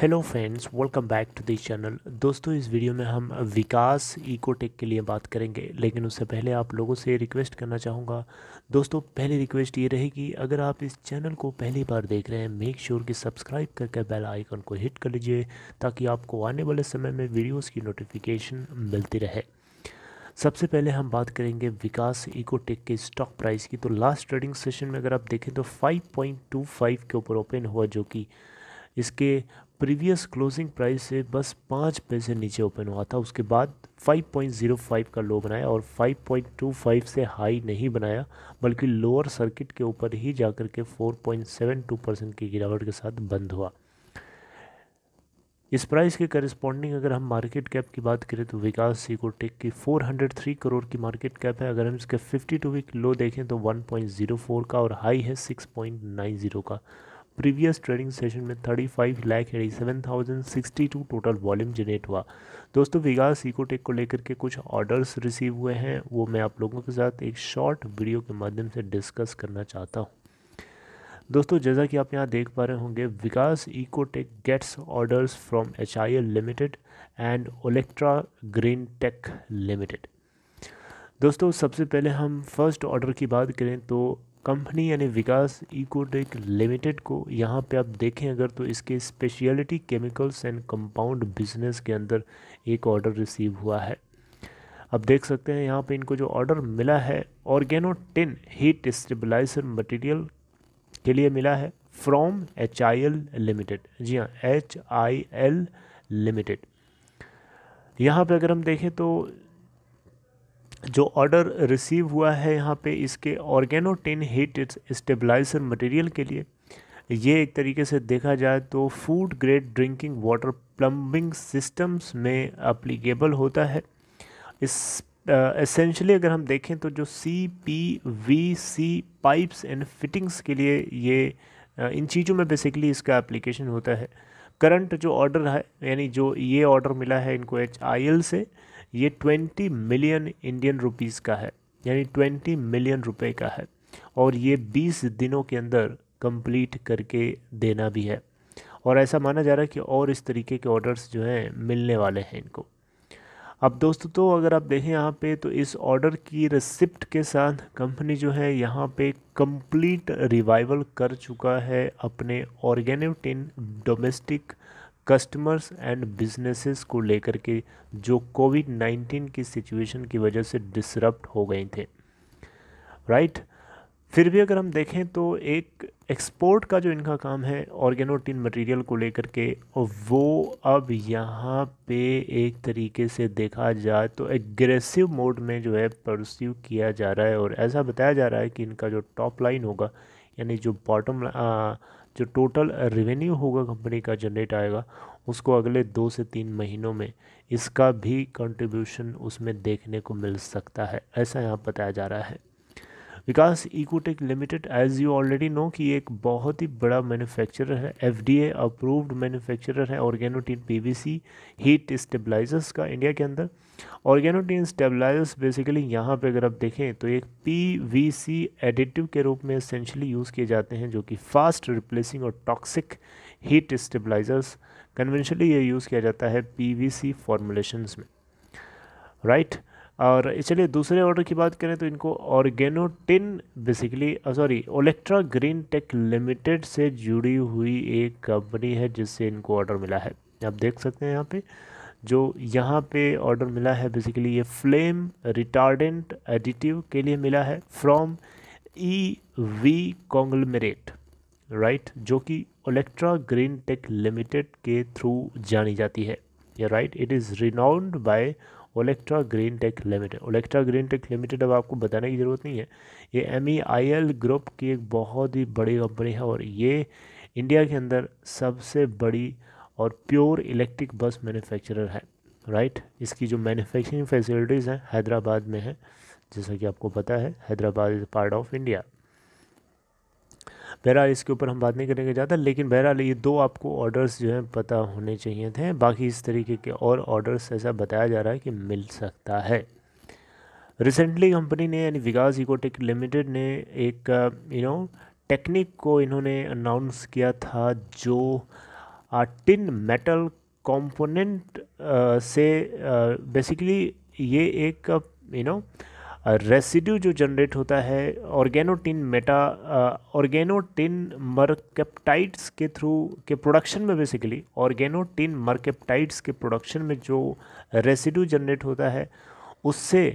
Hello friends welcome back to this channel दोस्तों इस video में हम विकास इकोटेक के लिए बात करेंगे लेकिन उससे पहले आप लोगों से रिक्वेस्ट करना चाहूँगा दोस्तों पहली रिक्वेस्ट ये रहेगी अगर आप इस चैनल को पहली बार देख रहे हैं मेक श्योर sure कि सब्सक्राइब करके बेल आइकन को हिट कर लीजिए ताकि आपको आने वाले समय में वीडियोज़ की नोटिफिकेशन मिलती रहे सबसे पहले हम बात करेंगे विकास इकोटेक के स्टॉक प्राइस की तो लास्ट ट्रेडिंग सेशन में अगर आप देखें तो फाइव के ऊपर ओपन हुआ जो कि इसके प्रीवियस क्लोजिंग प्राइस से बस पाँच पैसे नीचे ओपन हुआ था उसके बाद 5.05 का लो बनाया और 5.25 से हाई नहीं बनाया बल्कि लोअर सर्किट के ऊपर ही जाकर के 4.72 परसेंट की गिरावट के साथ बंद हुआ इस प्राइस के करस्पॉन्डिंग अगर हम मार्केट कैप की बात करें तो विकास सीको टेक की 403 करोड़ की मार्केट कैप है अगर हम इसके 52 वीक लो देखें तो 1.04 का और हाई है 6.90 का प्रीवियस ट्रेडिंग सेशन में thirty five lakh eighty seven thousand sixty two total volume generate हुआ दोस्तों विकास इकोटेक को लेकर के कुछ ऑर्डर्स रिसीव हुए हैं वो मैं आप लोगों के साथ एक शॉर्ट वीडियो के माध्यम से डिस्कस करना चाहता हूँ दोस्तों जैसा कि आप यहाँ देख पा रहे होंगे Vikas Ecotech gets orders from H limited and Olectra Greentech limited दोस्तों सबसे पहले हम फर्स्ट ऑर्डर की बात करें तो कंपनी यानी विकास इकोटेक लिमिटेड को यहाँ पे आप देखें अगर तो इसके speciality chemicals and compound business के अंदर एक ऑर्डर रिसीव हुआ है अब देख सकते हैं यहाँ पे इनको जो ऑर्डर मिला है organotin heat stabiliser material के लिए मिला है from H I L limited जी हाँ एच आई एल लिमिटेड यहाँ पर अगर हम देखें तो जो ऑर्डर रिसीव हुआ है यहाँ पे इसके ऑर्गेनोटिन हीट स्टेबलाइजर मटेरियल के लिए ये एक तरीके से देखा जाए तो food grade drinking water plumbing systems में अप्लीकेबल होता है इस एसेंशली अगर हम देखें तो जो C P V C pipes and fittings के लिए ये uh, इन चीज़ों में बेसिकली इसका एप्लीकेशन होता है करंट जो ऑर्डर है यानी जो ये ऑर्डर मिला है इनको एच आई एल से ये ट्वेंटी मिलियन इंडियन रुपीज़ का है यानी ट्वेंटी मिलियन रुपए का है और ये बीस दिनों के अंदर कंप्लीट करके देना भी है और ऐसा माना जा रहा है कि और इस तरीके के ऑर्डर्स जो हैं मिलने वाले हैं इनको अब दोस्तों तो अगर आप देखें यहाँ पे तो इस ऑर्डर की रिसिप्ट के साथ कंपनी जो है यहाँ पे कंप्लीट रिवाइवल कर चुका है अपने tin domestic customers and businesses को लेकर के जो कोविड नाइन्टीन की सिचुएशन की वजह से डिसरप्ट हो गए थे राइट right? फिर भी अगर हम देखें तो एक एक्सपोर्ट का जो इनका काम है ऑर्गेनोटिन मटेरियल को लेकर के वो अब यहाँ पे एक तरीके से देखा जाए तो एग्रेसिव मोड में जो है परस्यू किया जा रहा है और ऐसा बताया जा रहा है कि इनका जो टॉप लाइन होगा यानी जो बॉटम जो टोटल रेवेन्यू होगा कंपनी का जनरेट आएगा उसको अगले दो से तीन महीनों में इसका भी कंट्रीब्यूशन उसमें देखने को मिल सकता है ऐसा यहाँ बताया जा रहा है Vikas Ecotech limited as you already know कि एक बहुत ही बड़ा मैन्युफैक्चरर है एफडीए अप्रूव्ड मैन्युफैक्चरर है ऑर्गेनोटीन पीवीसी हीट स्टेबलाइजर्स का इंडिया के अंदर ऑर्गेनोटीन स्टेबलाइजर्स बेसिकली यहाँ पे अगर आप देखें तो एक पीवीसी एडिटिव के रूप में इसेंशली यूज़ किए जाते हैं जो कि फास्ट रिप्लेसिंग और टॉक्सिक हीट स्टेबलाइजर्स कन्वेंशनली ये यूज़ किया जाता है पीवीसी वी में राइट right? और चलिए दूसरे ऑर्डर की बात करें तो इनको organotin basically sorry Olectra Greentech limited से जुड़ी हुई एक कंपनी है जिससे इनको ऑर्डर मिला है आप देख सकते हैं यहाँ पे जो यहाँ पे ऑर्डर मिला है बेसिकली ये फ्लेम रिटार्डेंट एडिटिव के लिए मिला है from E V conglomerate right जो कि ओलेक्ट्रा ग्रीन टेक लिमिटेड के थ्रू जानी जाती है या right it is renowned by Olectra Greentech limited Olectra Greentech limited अब आपको बताने की ज़रूरत नहीं है ये M E I L group की एक बहुत ही बड़ी कंपनी है और ये इंडिया के अंदर सबसे बड़ी और प्योर इलेक्ट्रिक बस मैन्युफैक्चरर है राइट इसकी जो मैन्युफैक्चरिंग फैसिलिटीज़ हैं हैदराबाद में है जैसा कि आपको पता है Hyderabad is part of India बहरहाल इसके ऊपर हम बात नहीं करेंगे ज़्यादा लेकिन बहरहाल ये दो आपको ऑर्डर्स जो हैं पता होने चाहिए थे बाकी इस तरीके के और ऑर्डर्स ऐसा बताया जा रहा है कि मिल सकता है रिसेंटली कंपनी ने यानी विकास इकोटेक लिमिटेड ने एक यू नो टेक्निक को इन्होंने अनाउंस किया था जो टिन मेटल कंपोनेंट से बेसिकली ये एक यू नो रेसिड्यू जो जनरेट होता है ऑर्गेनोटिन मेटा ऑर्गेनोटिन मर्केप्टाइड्स के थ्रू के प्रोडक्शन में बेसिकली ऑर्गेनोटिन मर्केप्टाइड्स के प्रोडक्शन में जो रेसिड्यू जनरेट होता है उससे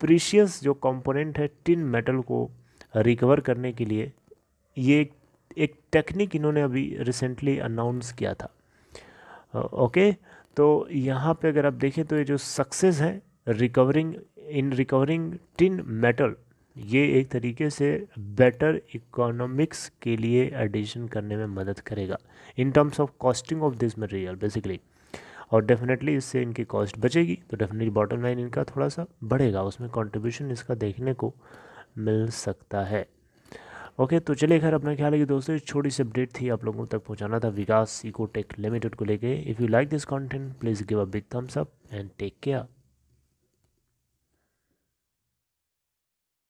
प्रीशियस जो कंपोनेंट है टिन मेटल को रिकवर करने के लिए ये एक एक टेक्निक इन्होंने अभी रिसेंटली अनाउंस किया था ओके तो यहाँ पे अगर आप देखें तो ये जो सक्सेस है recovering in recovering tin metal ये एक तरीके से बेटर इकोनॉमिक्स के लिए एडिशन करने में मदद करेगा in terms of costing of this material basically और डेफिनेटली इससे इनकी कॉस्ट बचेगी तो डेफिनेटली बॉटम लाइन इनका थोड़ा सा बढ़ेगा उसमें कंट्रीब्यूशन इसका देखने को मिल सकता है ओके तो चलिए खैर अपना ख्याल है कि दोस्तों छोटी सी अपडेट थी आप लोगों तक पहुंचाना था विकास इको टेक लिमिटेड को लेके if you like this content please give a big thumbs up and take care